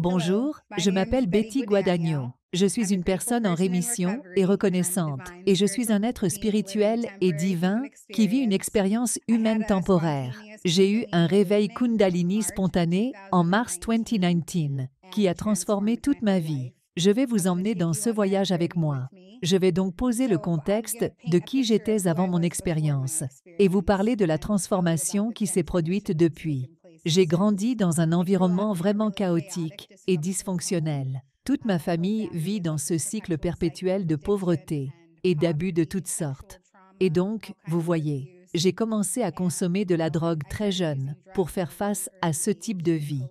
Bonjour, je m'appelle Betty Guadagno. Je suis une personne en rémission et reconnaissante, et je suis un être spirituel et divin qui vit une expérience humaine temporaire. J'ai eu un réveil kundalini spontané en mars 2019 qui a transformé toute ma vie. Je vais vous emmener dans ce voyage avec moi. Je vais donc poser le contexte de qui j'étais avant mon expérience et vous parler de la transformation qui s'est produite depuis. J'ai grandi dans un environnement vraiment chaotique et dysfonctionnel. Toute ma famille vit dans ce cycle perpétuel de pauvreté et d'abus de toutes sortes. Et donc, vous voyez, j'ai commencé à consommer de la drogue très jeune pour faire face à ce type de vie.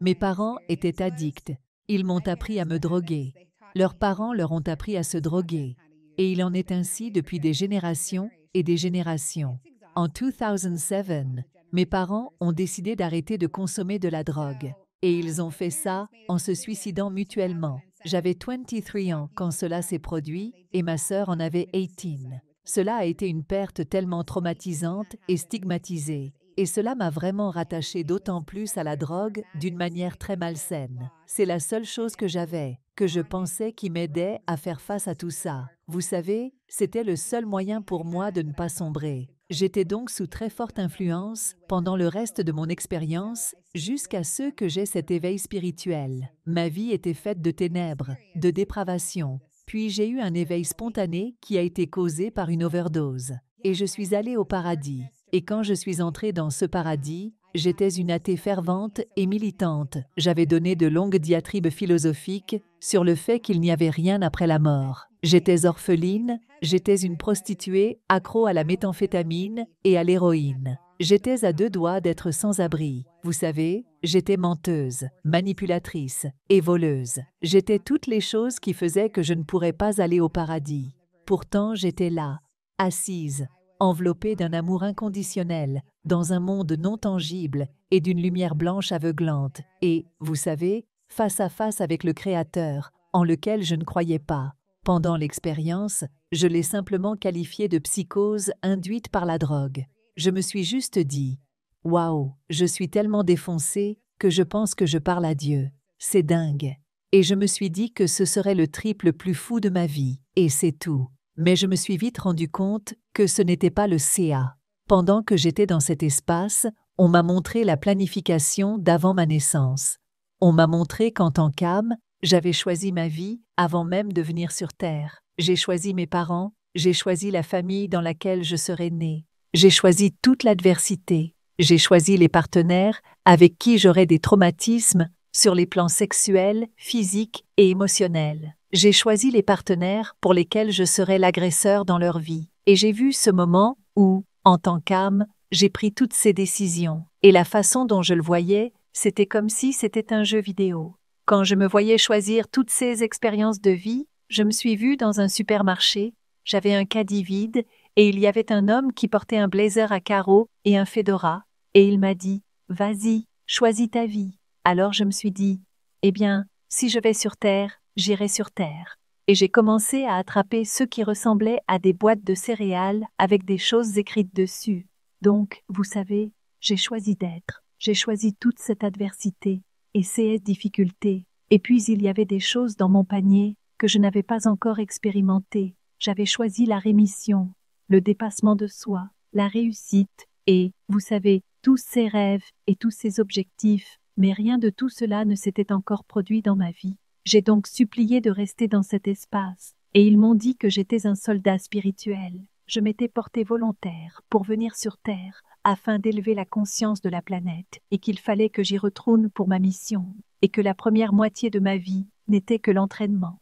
Mes parents étaient addicts. Ils m'ont appris à me droguer. Leurs parents leur ont appris à se droguer. Et il en est ainsi depuis des générations et des générations. En 2007, mes parents ont décidé d'arrêter de consommer de la drogue. Et ils ont fait ça en se suicidant mutuellement. J'avais 23 ans quand cela s'est produit et ma sœur en avait 18. Cela a été une perte tellement traumatisante et stigmatisée. Et cela m'a vraiment rattaché d'autant plus à la drogue d'une manière très malsaine. C'est la seule chose que j'avais, que je pensais qui m'aidait à faire face à tout ça. Vous savez, c'était le seul moyen pour moi de ne pas sombrer. J'étais donc sous très forte influence pendant le reste de mon expérience jusqu'à ce que j'aie cet éveil spirituel. Ma vie était faite de ténèbres, de dépravation, puis j'ai eu un éveil spontané qui a été causé par une overdose. Et je suis allé au paradis. Et quand je suis entré dans ce paradis, j'étais une athée fervente et militante. J'avais donné de longues diatribes philosophiques sur le fait qu'il n'y avait rien après la mort. J'étais orpheline, j'étais une prostituée, accro à la méthamphétamine et à l'héroïne. J'étais à deux doigts d'être sans abri. Vous savez, j'étais menteuse, manipulatrice et voleuse. J'étais toutes les choses qui faisaient que je ne pourrais pas aller au paradis. Pourtant, j'étais là, assise, enveloppée d'un amour inconditionnel, dans un monde non tangible et d'une lumière blanche aveuglante, et, vous savez, face à face avec le Créateur, en lequel je ne croyais pas. Pendant l'expérience, je l'ai simplement qualifié de psychose induite par la drogue. Je me suis juste dit Waouh, je suis tellement défoncé que je pense que je parle à Dieu. C'est dingue. Et je me suis dit que ce serait le triple plus fou de ma vie, et c'est tout. Mais je me suis vite rendu compte que ce n'était pas le CA. Pendant que j'étais dans cet espace, on m'a montré la planification d'avant ma naissance. On m'a montré qu'en tant qu'âme, j'avais choisi ma vie avant même de venir sur Terre. J'ai choisi mes parents, j'ai choisi la famille dans laquelle je serais né. J'ai choisi toute l'adversité. J'ai choisi les partenaires avec qui j'aurais des traumatismes sur les plans sexuels, physiques et émotionnels. J'ai choisi les partenaires pour lesquels je serais l'agresseur dans leur vie. Et j'ai vu ce moment où, en tant qu'âme, j'ai pris toutes ces décisions. Et la façon dont je le voyais, c'était comme si c'était un jeu vidéo. Quand je me voyais choisir toutes ces expériences de vie, je me suis vue dans un supermarché, j'avais un caddie vide, et il y avait un homme qui portait un blazer à carreaux et un fedora, et il m'a dit Vas-y, choisis ta vie. Alors je me suis dit Eh bien, si je vais sur Terre, j'irai sur Terre. Et j'ai commencé à attraper ceux qui ressemblaient à des boîtes de céréales avec des choses écrites dessus. Donc, vous savez, j'ai choisi d'être, j'ai choisi toute cette adversité, et ces difficultés. Et puis il y avait des choses dans mon panier que je n'avais pas encore expérimentées. J'avais choisi la rémission, le dépassement de soi, la réussite, et, vous savez, tous ces rêves et tous ces objectifs, mais rien de tout cela ne s'était encore produit dans ma vie. J'ai donc supplié de rester dans cet espace, et ils m'ont dit que j'étais un soldat spirituel. Je m'étais porté volontaire pour venir sur Terre, afin d'élever la conscience de la planète, et qu'il fallait que j'y retourne pour ma mission, et que la première moitié de ma vie n'était que l'entraînement.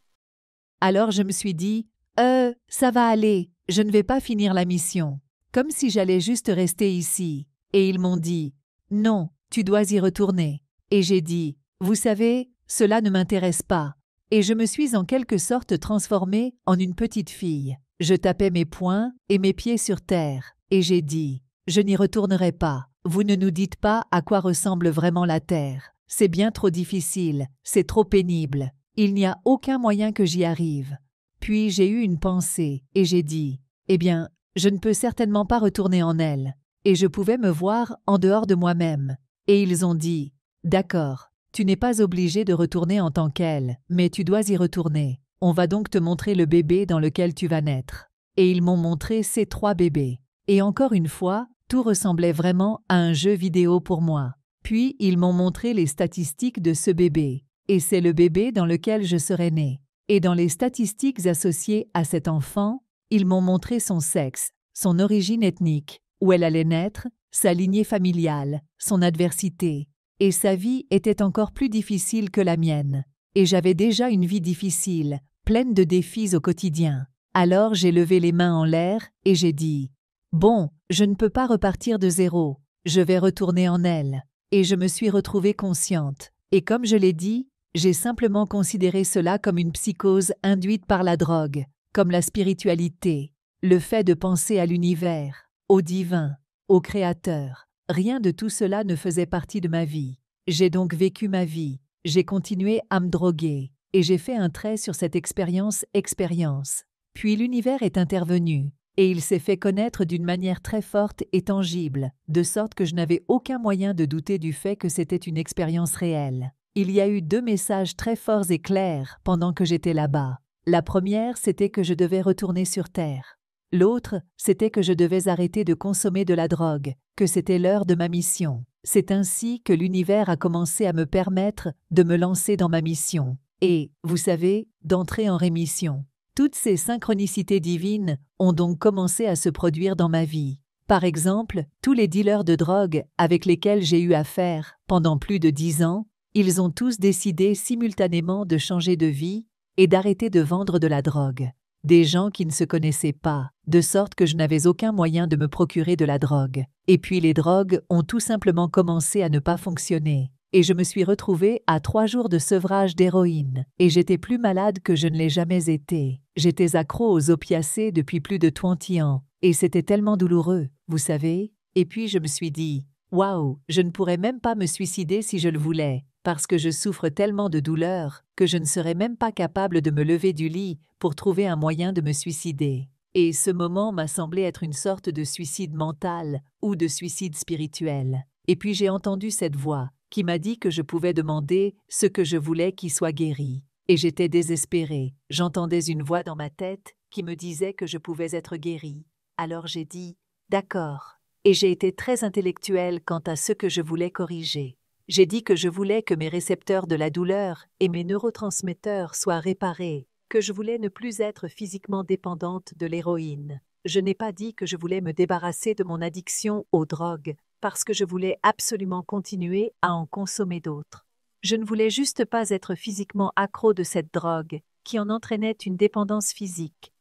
Alors je me suis dit, Euh, ça va aller, je ne vais pas finir la mission, comme si j'allais juste rester ici. Et ils m'ont dit, Non, tu dois y retourner. Et j'ai dit, Vous savez, cela ne m'intéresse pas. Et je me suis en quelque sorte transformée en une petite fille. Je tapais mes poings et mes pieds sur terre, et j'ai dit je n'y retournerai pas. Vous ne nous dites pas à quoi ressemble vraiment la Terre. C'est bien trop difficile, c'est trop pénible. Il n'y a aucun moyen que j'y arrive. Puis j'ai eu une pensée, et j'ai dit Eh bien, je ne peux certainement pas retourner en elle. Et je pouvais me voir en dehors de moi-même. Et ils ont dit D'accord, tu n'es pas obligé de retourner en tant qu'elle, mais tu dois y retourner. On va donc te montrer le bébé dans lequel tu vas naître. Et ils m'ont montré ces trois bébés. Et encore une fois, tout ressemblait vraiment à un jeu vidéo pour moi. Puis ils m'ont montré les statistiques de ce bébé. Et c'est le bébé dans lequel je serais né. Et dans les statistiques associées à cet enfant, ils m'ont montré son sexe, son origine ethnique, où elle allait naître, sa lignée familiale, son adversité. Et sa vie était encore plus difficile que la mienne. Et j'avais déjà une vie difficile, pleine de défis au quotidien. Alors j'ai levé les mains en l'air et j'ai dit ⁇ Bon, je ne peux pas repartir de zéro, je vais retourner en elle. Et je me suis retrouvée consciente. Et comme je l'ai dit, j'ai simplement considéré cela comme une psychose induite par la drogue, comme la spiritualité, le fait de penser à l'univers, au divin, au créateur. Rien de tout cela ne faisait partie de ma vie. J'ai donc vécu ma vie, j'ai continué à me droguer, et j'ai fait un trait sur cette expérience expérience. Puis l'univers est intervenu, et il s'est fait connaître d'une manière très forte et tangible, de sorte que je n'avais aucun moyen de douter du fait que c'était une expérience réelle. Il y a eu deux messages très forts et clairs pendant que j'étais là-bas. La première, c'était que je devais retourner sur Terre. L'autre, c'était que je devais arrêter de consommer de la drogue, que c'était l'heure de ma mission. C'est ainsi que l'univers a commencé à me permettre de me lancer dans ma mission et, vous savez, d'entrer en rémission. Toutes ces synchronicités divines ont donc commencé à se produire dans ma vie. Par exemple, tous les dealers de drogue avec lesquels j'ai eu affaire pendant plus de dix ans, ils ont tous décidé simultanément de changer de vie et d'arrêter de vendre de la drogue. Des gens qui ne se connaissaient pas, de sorte que je n'avais aucun moyen de me procurer de la drogue. Et puis les drogues ont tout simplement commencé à ne pas fonctionner et je me suis retrouvée à trois jours de sevrage d'héroïne, et j'étais plus malade que je ne l'ai jamais été. J'étais accro aux opiacés depuis plus de 20 ans, et c'était tellement douloureux, vous savez. Et puis je me suis dit, waouh, je ne pourrais même pas me suicider si je le voulais, parce que je souffre tellement de douleur que je ne serais même pas capable de me lever du lit pour trouver un moyen de me suicider. Et ce moment m'a semblé être une sorte de suicide mental ou de suicide spirituel. Et puis j'ai entendu cette voix, qui m'a dit que je pouvais demander ce que je voulais qui soit guéri. Et j'étais désespéré. J'entendais une voix dans ma tête qui me disait que je pouvais être guéri. Alors j'ai dit D'accord. Et j'ai été très intellectuel quant à ce que je voulais corriger. J'ai dit que je voulais que mes récepteurs de la douleur et mes neurotransmetteurs soient réparés, que je voulais ne plus être physiquement dépendante de l'héroïne. Je n'ai pas dit que je voulais me débarrasser de mon addiction aux drogues, parce que je voulais absolument continuer à en consommer d'autres. Je ne voulais juste pas être physiquement accro de cette drogue, qui en entraînait une dépendance physique.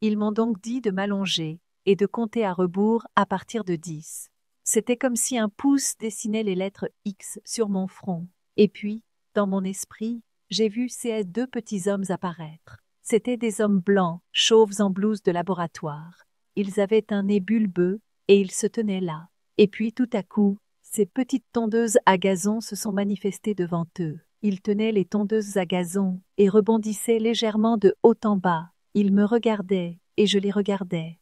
Ils m'ont donc dit de m'allonger, et de compter à rebours à partir de 10. C'était comme si un pouce dessinait les lettres X sur mon front. Et puis, dans mon esprit, j'ai vu ces deux petits hommes apparaître. C'étaient des hommes blancs, chauves en blouse de laboratoire. Ils avaient un nez bulbeux, et ils se tenaient là. Et puis tout à coup, ces petites tondeuses à gazon se sont manifestées devant eux. Ils tenaient les tondeuses à gazon, et rebondissaient légèrement de haut en bas. Ils me regardaient, et je les regardais.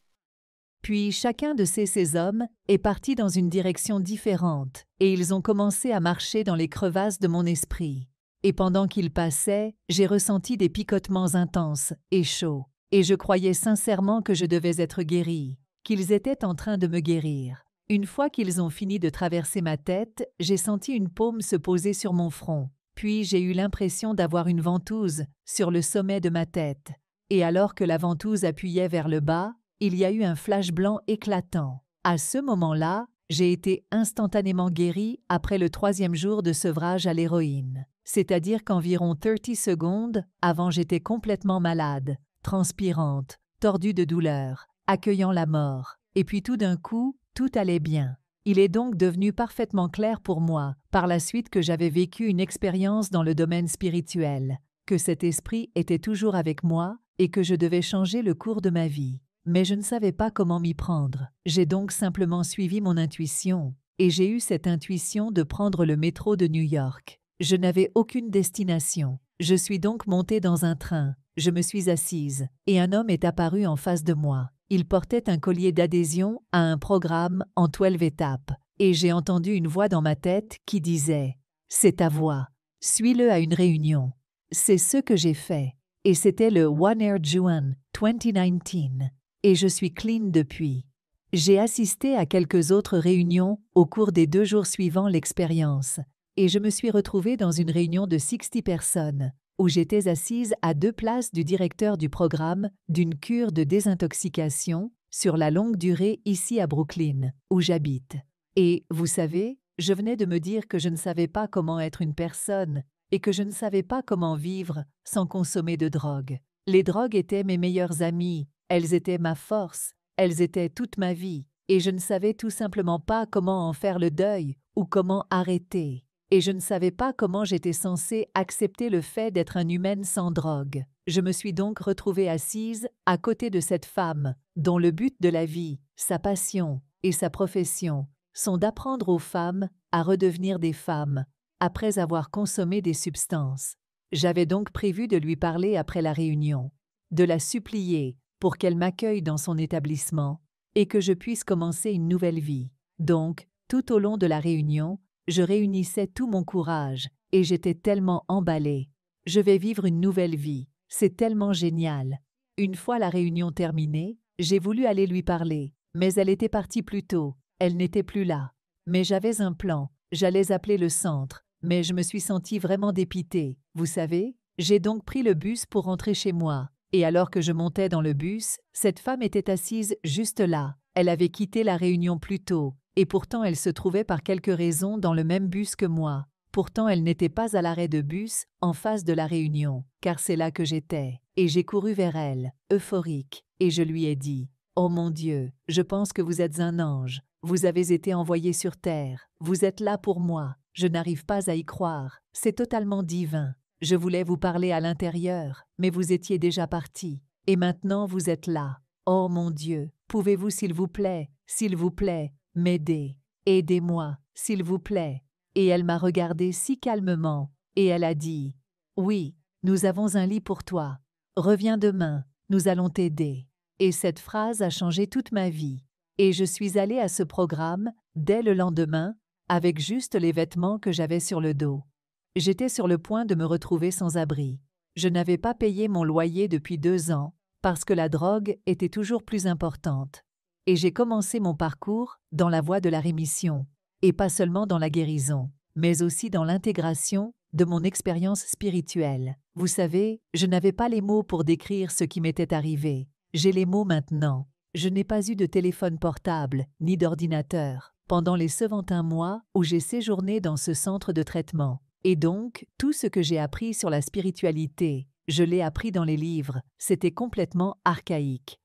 Puis chacun de ces, ces hommes est parti dans une direction différente, et ils ont commencé à marcher dans les crevasses de mon esprit. Et pendant qu'ils passaient, j'ai ressenti des picotements intenses et chauds, et je croyais sincèrement que je devais être guéri, qu'ils étaient en train de me guérir. Une fois qu'ils ont fini de traverser ma tête, j'ai senti une paume se poser sur mon front, puis j'ai eu l'impression d'avoir une ventouse sur le sommet de ma tête. Et alors que la ventouse appuyait vers le bas, il y a eu un flash blanc éclatant. À ce moment-là, j'ai été instantanément guéri après le troisième jour de sevrage à l'héroïne. C'est-à-dire qu'environ 30 secondes avant j'étais complètement malade, transpirante, tordue de douleur, accueillant la mort. Et puis tout d'un coup, tout allait bien. Il est donc devenu parfaitement clair pour moi, par la suite que j'avais vécu une expérience dans le domaine spirituel, que cet esprit était toujours avec moi et que je devais changer le cours de ma vie. Mais je ne savais pas comment m'y prendre. J'ai donc simplement suivi mon intuition, et j'ai eu cette intuition de prendre le métro de New York. Je n'avais aucune destination. Je suis donc montée dans un train, je me suis assise, et un homme est apparu en face de moi. Il portait un collier d'adhésion à un programme en 12 étapes, et j'ai entendu une voix dans ma tête qui disait C'est ta voix, suis-le à une réunion. C'est ce que j'ai fait, et c'était le One Air Juan 2019, et je suis clean depuis. J'ai assisté à quelques autres réunions au cours des deux jours suivant l'expérience, et je me suis retrouvé dans une réunion de 60 personnes, où j'étais assise à deux places du directeur du programme d'une cure de désintoxication sur la longue durée ici à Brooklyn, où j'habite. Et, vous savez, je venais de me dire que je ne savais pas comment être une personne et que je ne savais pas comment vivre sans consommer de drogue. Les drogues étaient mes meilleurs amis, elles étaient ma force, elles étaient toute ma vie, et je ne savais tout simplement pas comment en faire le deuil ou comment arrêter et je ne savais pas comment j'étais censée accepter le fait d'être un humain sans drogue. Je me suis donc retrouvée assise à côté de cette femme, dont le but de la vie, sa passion et sa profession sont d'apprendre aux femmes à redevenir des femmes, après avoir consommé des substances. J'avais donc prévu de lui parler après la réunion, de la supplier pour qu'elle m'accueille dans son établissement et que je puisse commencer une nouvelle vie. Donc, tout au long de la réunion, je réunissais tout mon courage, et j'étais tellement emballée. Je vais vivre une nouvelle vie, c'est tellement génial. Une fois la réunion terminée, j'ai voulu aller lui parler, mais elle était partie plus tôt, elle n'était plus là. Mais j'avais un plan, j'allais appeler le centre, mais je me suis sentie vraiment dépitée, vous savez J'ai donc pris le bus pour rentrer chez moi, et alors que je montais dans le bus, cette femme était assise juste là. Elle avait quitté la réunion plus tôt, et pourtant elle se trouvait par quelque raison dans le même bus que moi. Pourtant elle n'était pas à l'arrêt de bus, en face de la réunion, car c'est là que j'étais. Et j'ai couru vers elle, euphorique, et je lui ai dit « Oh mon Dieu, je pense que vous êtes un ange, vous avez été envoyé sur terre, vous êtes là pour moi, je n'arrive pas à y croire, c'est totalement divin. Je voulais vous parler à l'intérieur, mais vous étiez déjà parti, et maintenant vous êtes là. Oh mon Dieu, pouvez-vous s'il vous plaît, s'il vous plaît, M'aider, aidez-moi, s'il vous plaît. Et elle m'a regardé si calmement, et elle a dit Oui, nous avons un lit pour toi. Reviens demain, nous allons t'aider. Et cette phrase a changé toute ma vie. Et je suis allée à ce programme, dès le lendemain, avec juste les vêtements que j'avais sur le dos. J'étais sur le point de me retrouver sans abri. Je n'avais pas payé mon loyer depuis deux ans, parce que la drogue était toujours plus importante et j'ai commencé mon parcours dans la voie de la rémission, et pas seulement dans la guérison, mais aussi dans l'intégration de mon expérience spirituelle. Vous savez, je n'avais pas les mots pour décrire ce qui m'était arrivé. J'ai les mots maintenant. Je n'ai pas eu de téléphone portable, ni d'ordinateur, pendant les 71 mois où j'ai séjourné dans ce centre de traitement. Et donc, tout ce que j'ai appris sur la spiritualité, je l'ai appris dans les livres, c'était complètement archaïque.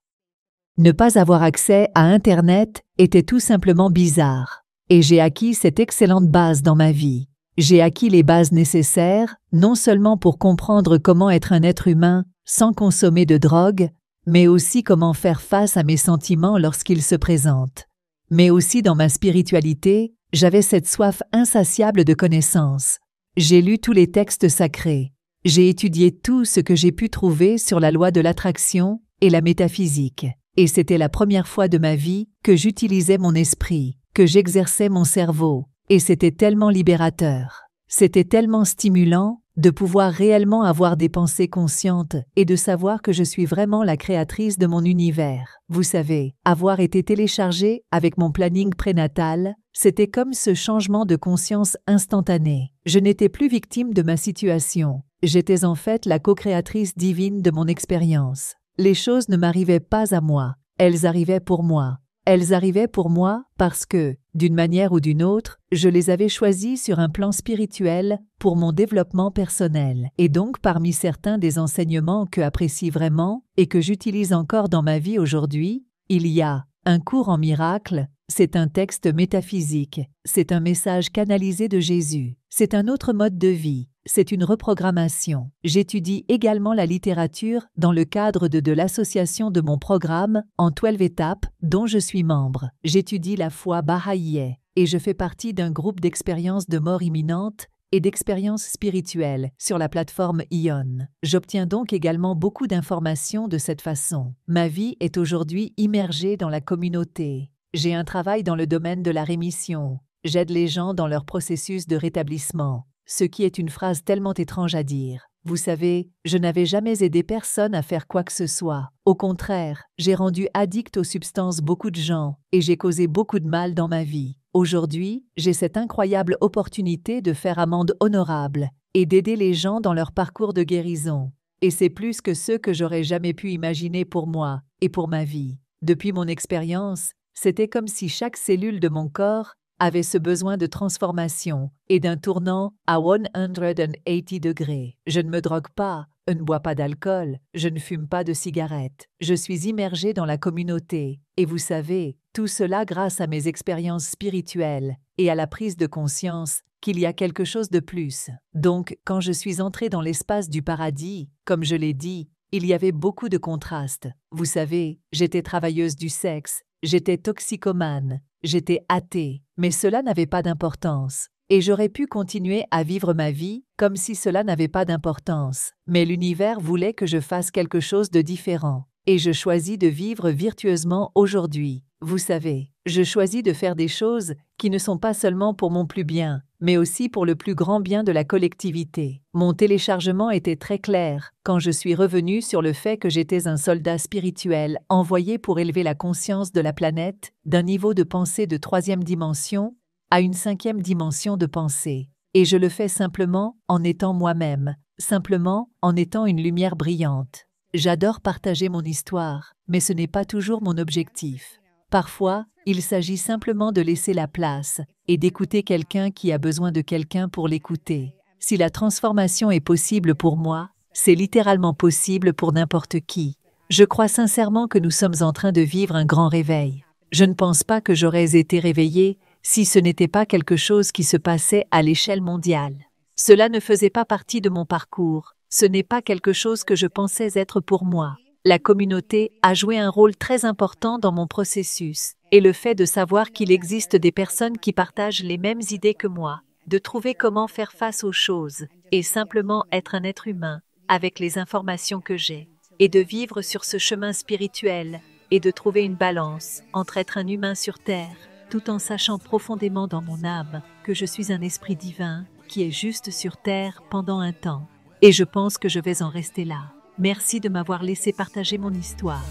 Ne pas avoir accès à Internet était tout simplement bizarre, et j'ai acquis cette excellente base dans ma vie. J'ai acquis les bases nécessaires, non seulement pour comprendre comment être un être humain sans consommer de drogue, mais aussi comment faire face à mes sentiments lorsqu'ils se présentent. Mais aussi dans ma spiritualité, j'avais cette soif insatiable de connaissances. J'ai lu tous les textes sacrés. J'ai étudié tout ce que j'ai pu trouver sur la loi de l'attraction et la métaphysique et c'était la première fois de ma vie que j'utilisais mon esprit, que j'exerçais mon cerveau, et c'était tellement libérateur, c'était tellement stimulant de pouvoir réellement avoir des pensées conscientes et de savoir que je suis vraiment la créatrice de mon univers. Vous savez, avoir été téléchargée avec mon planning prénatal, c'était comme ce changement de conscience instantané. Je n'étais plus victime de ma situation. J'étais en fait la co-créatrice divine de mon expérience. Les choses ne m'arrivaient pas à moi, elles arrivaient pour moi. Elles arrivaient pour moi parce que, d'une manière ou d'une autre, je les avais choisies sur un plan spirituel pour mon développement personnel, et donc parmi certains des enseignements que j'apprécie vraiment et que j'utilise encore dans ma vie aujourd'hui, il y a un cours en miracle, c'est un texte métaphysique, c'est un message canalisé de Jésus, c'est un autre mode de vie, c'est une reprogrammation. J'étudie également la littérature dans le cadre de, l'association de mon programme en 12 étapes dont je suis membre. J'étudie la foi Baha'i et je fais partie d'un groupe d'expériences de mort imminente et d'expériences spirituelles sur la plateforme Ion. J'obtiens donc également beaucoup d'informations de cette façon. Ma vie est aujourd'hui immergée dans la communauté. J'ai un travail dans le domaine de la rémission. J'aide les gens dans leur processus de rétablissement ce qui est une phrase tellement étrange à dire. Vous savez, je n'avais jamais aidé personne à faire quoi que ce soit. Au contraire, j'ai rendu addict aux substances beaucoup de gens, et j'ai causé beaucoup de mal dans ma vie. Aujourd'hui, j'ai cette incroyable opportunité de faire amende honorable, et d'aider les gens dans leur parcours de guérison. Et c'est plus que ce que j'aurais jamais pu imaginer pour moi, et pour ma vie. Depuis mon expérience, c'était comme si chaque cellule de mon corps avait ce besoin de transformation et d'un tournant à 180 degrés. Je ne me drogue pas, je ne bois pas d'alcool, je ne fume pas de cigarettes, je suis immergée dans la communauté, et vous savez, tout cela grâce à mes expériences spirituelles et à la prise de conscience qu'il y a quelque chose de plus. Donc, quand je suis entrée dans l'espace du paradis, comme je l'ai dit, il y avait beaucoup de contrastes. Vous savez, j'étais travailleuse du sexe, J'étais toxicomane, j'étais athée, mais cela n'avait pas d'importance. Et j'aurais pu continuer à vivre ma vie comme si cela n'avait pas d'importance. Mais l'univers voulait que je fasse quelque chose de différent. Et je choisis de vivre virtueusement aujourd'hui. Vous savez, je choisis de faire des choses qui ne sont pas seulement pour mon plus bien, mais aussi pour le plus grand bien de la collectivité. Mon téléchargement était très clair quand je suis revenu sur le fait que j'étais un soldat spirituel envoyé pour élever la conscience de la planète d'un niveau de pensée de troisième dimension à une cinquième dimension de pensée. Et je le fais simplement en étant moi-même, simplement en étant une lumière brillante. J'adore partager mon histoire, mais ce n'est pas toujours mon objectif. Parfois, il s'agit simplement de laisser la place et d'écouter quelqu'un qui a besoin de quelqu'un pour l'écouter. Si la transformation est possible pour moi, c'est littéralement possible pour n'importe qui. Je crois sincèrement que nous sommes en train de vivre un grand réveil. Je ne pense pas que j'aurais été réveillé si ce n'était pas quelque chose qui se passait à l'échelle mondiale. Cela ne faisait pas partie de mon parcours, ce n'est pas quelque chose que je pensais être pour moi. La communauté a joué un rôle très important dans mon processus, et le fait de savoir qu'il existe des personnes qui partagent les mêmes idées que moi, de trouver comment faire face aux choses, et simplement être un être humain, avec les informations que j'ai, et de vivre sur ce chemin spirituel, et de trouver une balance entre être un humain sur Terre, tout en sachant profondément dans mon âme que je suis un esprit divin qui est juste sur Terre pendant un temps. Et je pense que je vais en rester là. Merci de m'avoir laissé partager mon histoire.